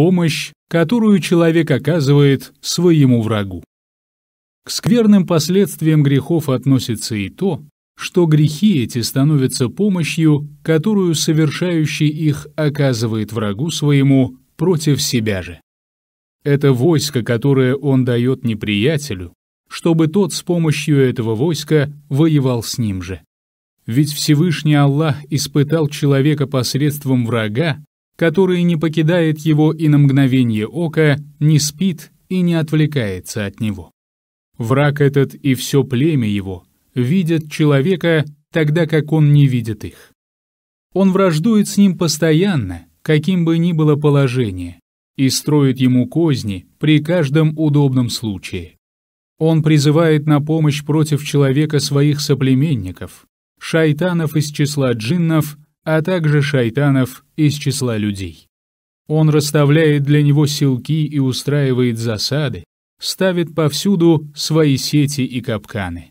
помощь, которую человек оказывает своему врагу. К скверным последствиям грехов относится и то, что грехи эти становятся помощью, которую совершающий их оказывает врагу своему против себя же. Это войско, которое он дает неприятелю, чтобы тот с помощью этого войска воевал с ним же. Ведь Всевышний Аллах испытал человека посредством врага, который не покидает его и на мгновение ока, не спит и не отвлекается от него. Враг этот и все племя его видят человека, тогда как он не видит их. Он враждует с ним постоянно, каким бы ни было положение, и строит ему козни при каждом удобном случае. Он призывает на помощь против человека своих соплеменников, шайтанов из числа джиннов – а также шайтанов из числа людей. Он расставляет для него силки и устраивает засады, ставит повсюду свои сети и капканы.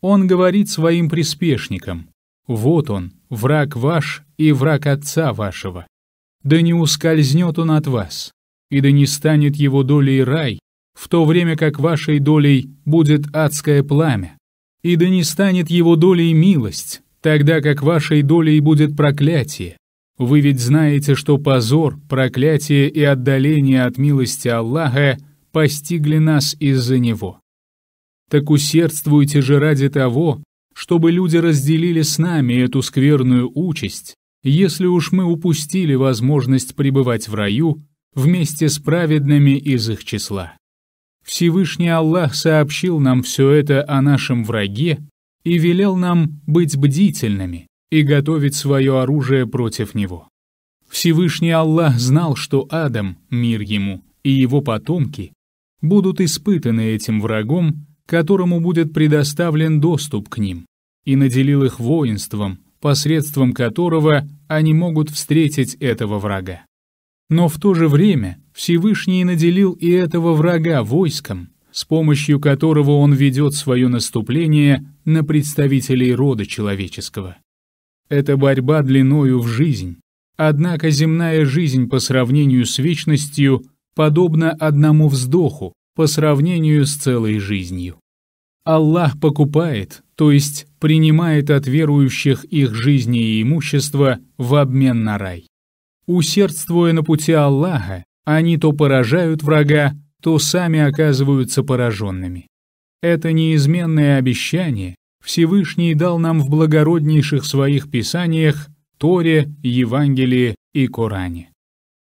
Он говорит своим приспешникам, «Вот он, враг ваш и враг отца вашего. Да не ускользнет он от вас, и да не станет его долей рай, в то время как вашей долей будет адское пламя, и да не станет его долей милость, тогда как вашей долей будет проклятие. Вы ведь знаете, что позор, проклятие и отдаление от милости Аллаха постигли нас из-за него. Так усердствуйте же ради того, чтобы люди разделили с нами эту скверную участь, если уж мы упустили возможность пребывать в раю вместе с праведными из их числа. Всевышний Аллах сообщил нам все это о нашем враге, и велел нам быть бдительными и готовить свое оружие против него. Всевышний Аллах знал, что Адам, мир ему, и его потомки будут испытаны этим врагом, которому будет предоставлен доступ к ним, и наделил их воинством, посредством которого они могут встретить этого врага. Но в то же время Всевышний наделил и этого врага войском, с помощью которого он ведет свое наступление на представителей рода человеческого. Это борьба длиною в жизнь. Однако земная жизнь по сравнению с вечностью подобна одному вздоху по сравнению с целой жизнью. Аллах покупает, то есть принимает от верующих их жизни и имущество в обмен на рай. Усердствуя на пути Аллаха, они то поражают врага, то сами оказываются пораженными. Это неизменное обещание Всевышний дал нам в благороднейших своих писаниях Торе, Евангелии и Коране.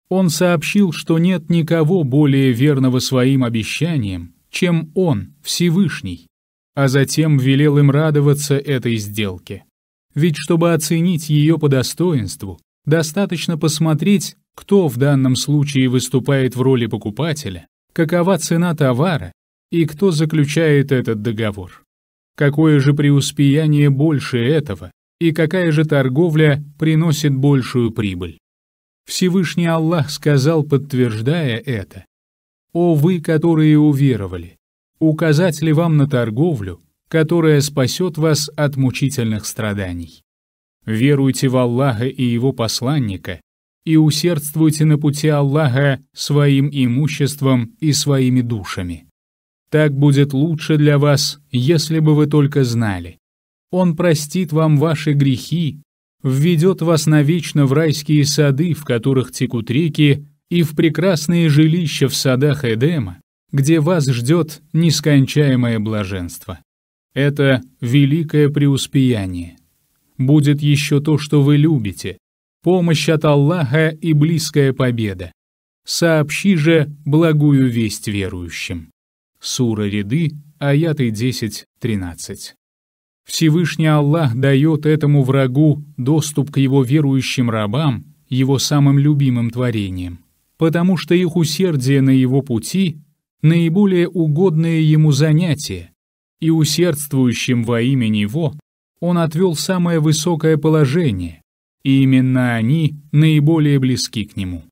Он сообщил, что нет никого более верного своим обещаниям, чем Он, Всевышний, а затем велел им радоваться этой сделке. Ведь чтобы оценить ее по достоинству, достаточно посмотреть, кто в данном случае выступает в роли покупателя, какова цена товара и кто заключает этот договор. Какое же преуспеяние больше этого и какая же торговля приносит большую прибыль. Всевышний Аллах сказал, подтверждая это, «О вы, которые уверовали, указать ли вам на торговлю, которая спасет вас от мучительных страданий? Веруйте в Аллаха и Его посланника, и усердствуйте на пути Аллаха своим имуществом и своими душами. Так будет лучше для вас, если бы вы только знали. Он простит вам ваши грехи, введет вас навечно в райские сады, в которых текут реки, и в прекрасные жилища в садах Эдема, где вас ждет нескончаемое блаженство. Это великое преуспеяние. Будет еще то, что вы любите, помощь от Аллаха и близкая победа. Сообщи же благую весть верующим. Сура Ряды, аяты 10-13. Всевышний Аллах дает этому врагу доступ к его верующим рабам, его самым любимым творениям, потому что их усердие на его пути — наиболее угодное ему занятие, и усердствующим во имя него он отвел самое высокое положение, и именно они наиболее близки к нему.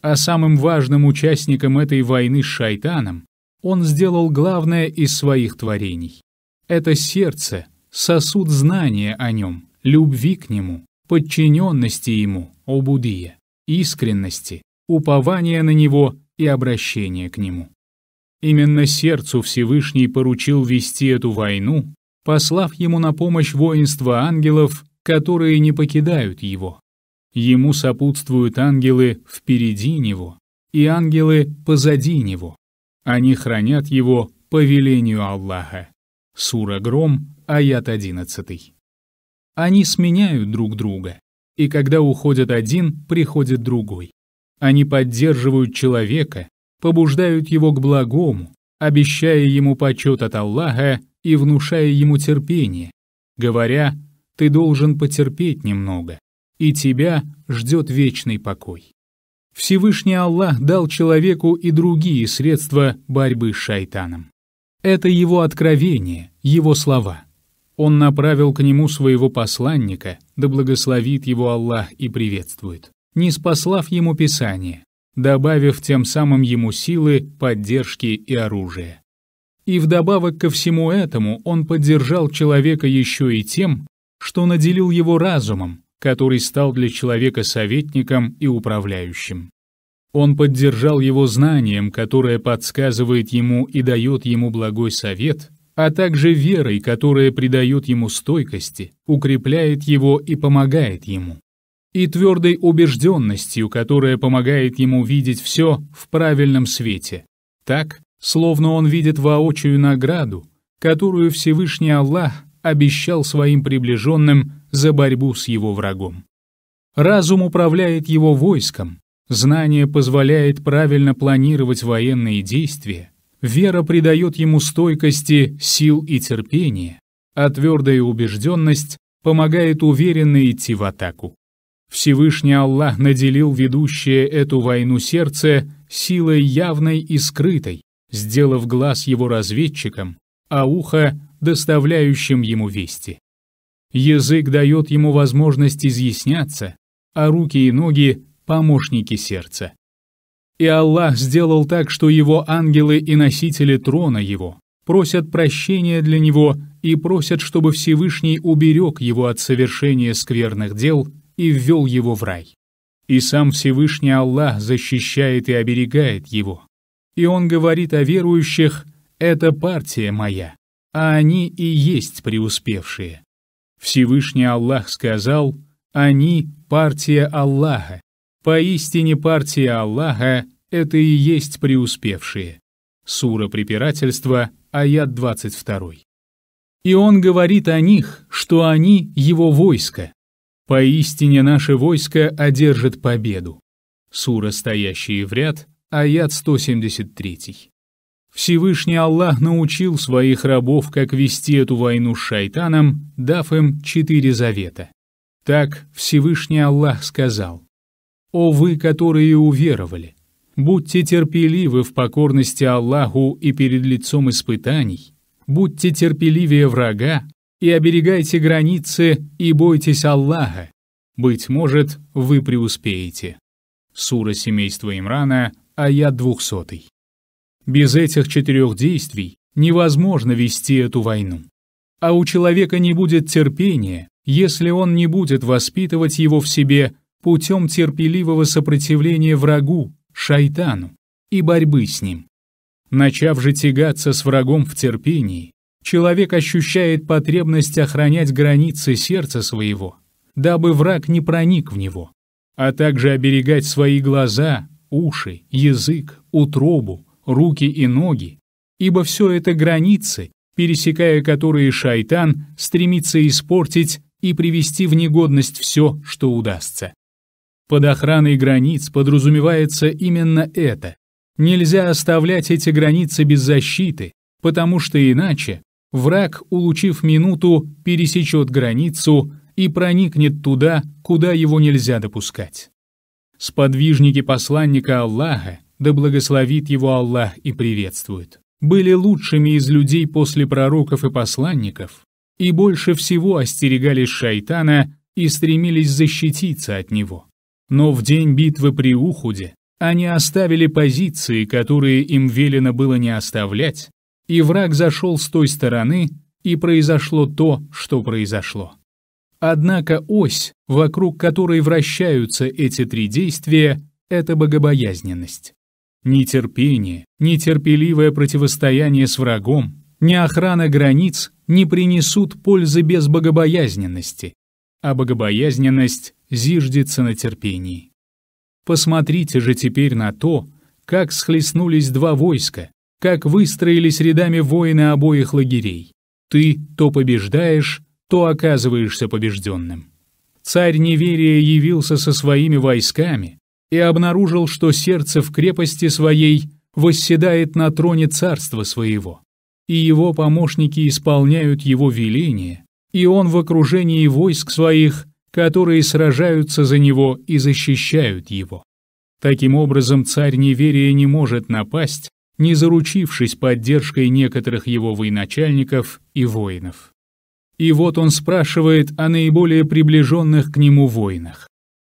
А самым важным участником этой войны с шайтаном он сделал главное из своих творений. Это сердце, сосуд знания о нем, любви к нему, подчиненности ему, о искренности, упования на него и обращения к нему. Именно сердцу Всевышний поручил вести эту войну, послав ему на помощь воинство ангелов которые не покидают его. Ему сопутствуют ангелы впереди него и ангелы позади него. Они хранят его по велению Аллаха. Сура Гром, аят 11. Они сменяют друг друга, и когда уходят один, приходит другой. Они поддерживают человека, побуждают его к благому, обещая ему почет от Аллаха и внушая ему терпение, говоря ты должен потерпеть немного, и тебя ждет вечный покой. Всевышний Аллах дал человеку и другие средства борьбы с шайтаном. Это его откровение, его слова. Он направил к нему своего посланника, да благословит его Аллах и приветствует, не спаслав ему Писание, добавив тем самым ему силы, поддержки и оружия. И вдобавок ко всему этому он поддержал человека еще и тем, что наделил его разумом, который стал для человека советником и управляющим. Он поддержал его знанием, которое подсказывает ему и дает ему благой совет, а также верой, которая придает ему стойкости, укрепляет его и помогает ему, и твердой убежденностью, которая помогает ему видеть все в правильном свете. Так, словно он видит воочию награду, которую Всевышний Аллах обещал своим приближенным за борьбу с его врагом. Разум управляет его войском, знание позволяет правильно планировать военные действия, вера придает ему стойкости, сил и терпения, а твердая убежденность помогает уверенно идти в атаку. Всевышний Аллах наделил ведущее эту войну сердце силой явной и скрытой, сделав глаз его разведчиком, а ухо доставляющим ему вести. Язык дает ему возможность изъясняться, а руки и ноги — помощники сердца. И Аллах сделал так, что его ангелы и носители трона его просят прощения для него и просят, чтобы Всевышний уберег его от совершения скверных дел и ввел его в рай. И сам Всевышний Аллах защищает и оберегает его. И он говорит о верующих «это партия моя» а они и есть преуспевшие. Всевышний Аллах сказал, они — партия Аллаха. Поистине партия Аллаха — это и есть преуспевшие. Сура препирательства, аят 22. И он говорит о них, что они — его войско. Поистине наше войско одержит победу. Сура «Стоящие в ряд», аят 173. Всевышний Аллах научил своих рабов, как вести эту войну с шайтаном, дав им четыре завета. Так Всевышний Аллах сказал, «О вы, которые уверовали, будьте терпеливы в покорности Аллаху и перед лицом испытаний, будьте терпеливее врага и оберегайте границы и бойтесь Аллаха, быть может, вы преуспеете». Сура семейства Имрана, аят двухсотый. Без этих четырех действий невозможно вести эту войну. А у человека не будет терпения, если он не будет воспитывать его в себе путем терпеливого сопротивления врагу, шайтану, и борьбы с ним. Начав же тягаться с врагом в терпении, человек ощущает потребность охранять границы сердца своего, дабы враг не проник в него, а также оберегать свои глаза, уши, язык, утробу, руки и ноги, ибо все это границы, пересекая которые шайтан стремится испортить и привести в негодность все, что удастся. Под охраной границ подразумевается именно это. Нельзя оставлять эти границы без защиты, потому что иначе враг, улучив минуту, пересечет границу и проникнет туда, куда его нельзя допускать. Сподвижники посланника Аллаха да благословит его Аллах и приветствует, были лучшими из людей после пророков и посланников, и больше всего остерегались шайтана и стремились защититься от него. Но в день битвы при Ухуде они оставили позиции, которые им велено было не оставлять, и враг зашел с той стороны, и произошло то, что произошло. Однако ось, вокруг которой вращаются эти три действия, это богобоязненность. Нетерпение, нетерпеливое противостояние с врагом, ни охрана границ не принесут пользы без богобоязненности, а богобоязненность зиждется на терпении. Посмотрите же теперь на то, как схлестнулись два войска, как выстроились рядами воины обоих лагерей. Ты то побеждаешь, то оказываешься побежденным. Царь неверия явился со своими войсками, и обнаружил, что сердце в крепости своей восседает на троне царства своего, и его помощники исполняют его веление, и он в окружении войск своих, которые сражаются за него и защищают его. Таким образом, царь неверия не может напасть, не заручившись поддержкой некоторых его военачальников и воинов. И вот он спрашивает о наиболее приближенных к нему воинах.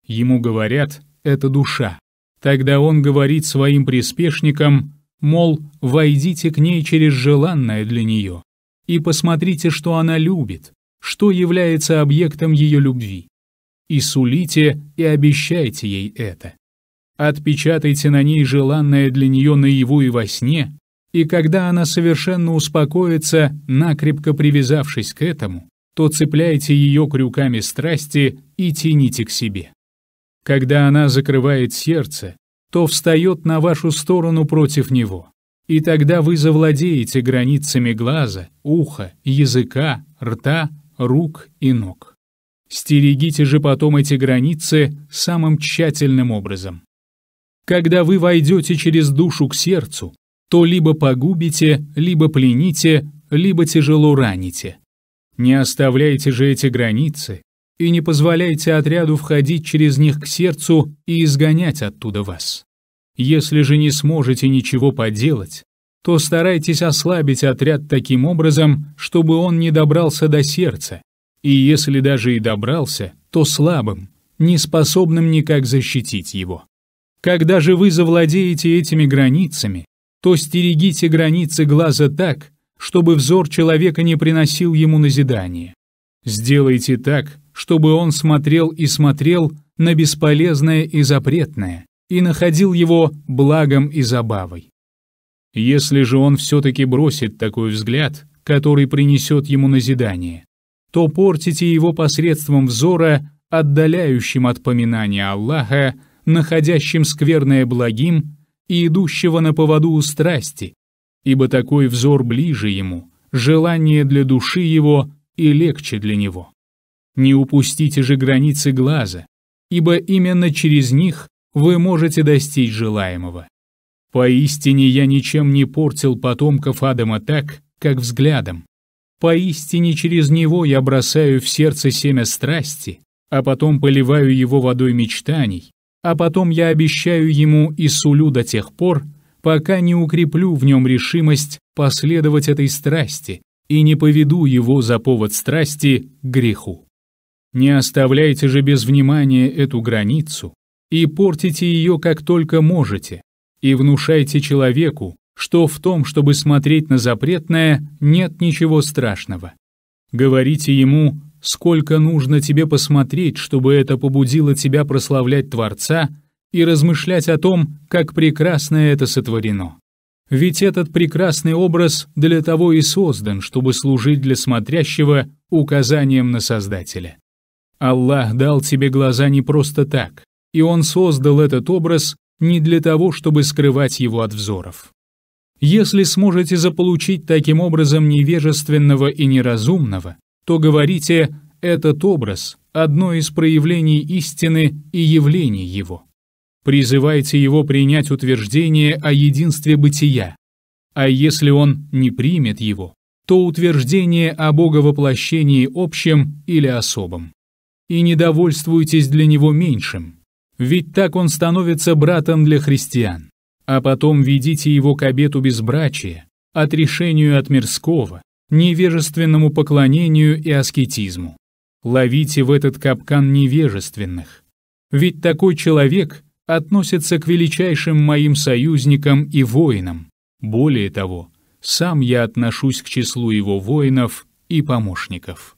Ему говорят, это душа. Тогда он говорит своим приспешникам, мол, войдите к ней через желанное для нее и посмотрите, что она любит, что является объектом ее любви. И сулите, и обещайте ей это. Отпечатайте на ней желанное для нее наяву и во сне, и когда она совершенно успокоится, накрепко привязавшись к этому, то цепляйте ее крюками страсти и тяните к себе. Когда она закрывает сердце, то встает на вашу сторону против него. И тогда вы завладеете границами глаза, уха, языка, рта, рук и ног. Стерегите же потом эти границы самым тщательным образом. Когда вы войдете через душу к сердцу, то либо погубите, либо плените, либо тяжело раните. Не оставляйте же эти границы, и не позволяйте отряду входить через них к сердцу и изгонять оттуда вас. Если же не сможете ничего поделать, то старайтесь ослабить отряд таким образом, чтобы он не добрался до сердца, и если даже и добрался, то слабым, не способным никак защитить его. Когда же вы завладеете этими границами, то стерегите границы глаза так, чтобы взор человека не приносил ему назидания. Сделайте так, чтобы он смотрел и смотрел на бесполезное и запретное, и находил его благом и забавой. Если же он все-таки бросит такой взгляд, который принесет ему назидание, то портите его посредством взора, отдаляющим от поминания Аллаха, находящим скверное благим и идущего на поводу у страсти, ибо такой взор ближе ему, желание для души его и легче для него. Не упустите же границы глаза, ибо именно через них вы можете достичь желаемого. Поистине я ничем не портил потомков Адама так, как взглядом. Поистине через него я бросаю в сердце семя страсти, а потом поливаю его водой мечтаний, а потом я обещаю ему и сулю до тех пор, пока не укреплю в нем решимость последовать этой страсти и не поведу его за повод страсти к греху. Не оставляйте же без внимания эту границу и портите ее как только можете, и внушайте человеку, что в том, чтобы смотреть на запретное, нет ничего страшного. Говорите ему, сколько нужно тебе посмотреть, чтобы это побудило тебя прославлять Творца и размышлять о том, как прекрасно это сотворено. Ведь этот прекрасный образ для того и создан, чтобы служить для смотрящего указанием на Создателя. Аллах дал тебе глаза не просто так, и Он создал этот образ не для того, чтобы скрывать его от взоров. Если сможете заполучить таким образом невежественного и неразумного, то говорите «этот образ – одно из проявлений истины и явлений его». Призывайте его принять утверждение о единстве бытия, а если он не примет его, то утверждение о Боговоплощении общем или особом и не довольствуйтесь для него меньшим, ведь так он становится братом для христиан. А потом ведите его к обету безбрачия, отрешению от мирского, невежественному поклонению и аскетизму. Ловите в этот капкан невежественных. Ведь такой человек относится к величайшим моим союзникам и воинам. Более того, сам я отношусь к числу его воинов и помощников.